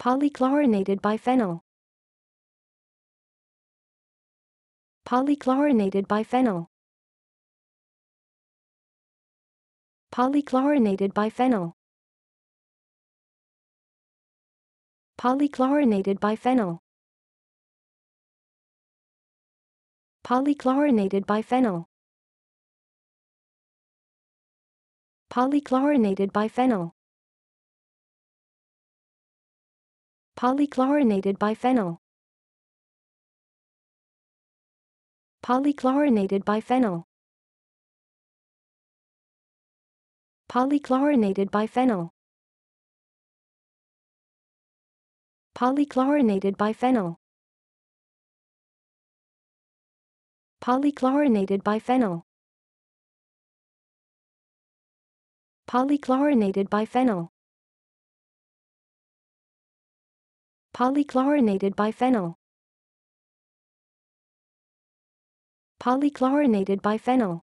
Polychlorinated biphenyl. Polychlorinated biphenyl. Polychlorinated biphenyl. Polychlorinated biphenyl. Polychlorinated biphenyl. Polychlorinated biphenyl. Polychlorinated biphenyl. Polychlorinated biphenyl. Polychlorinated biphenyl. Polychlorinated biphenyl. Polychlorinated biphenyl. Polychlorinated biphenyl. Polychlorinated biphenyl. Polychlorinated biphenyl.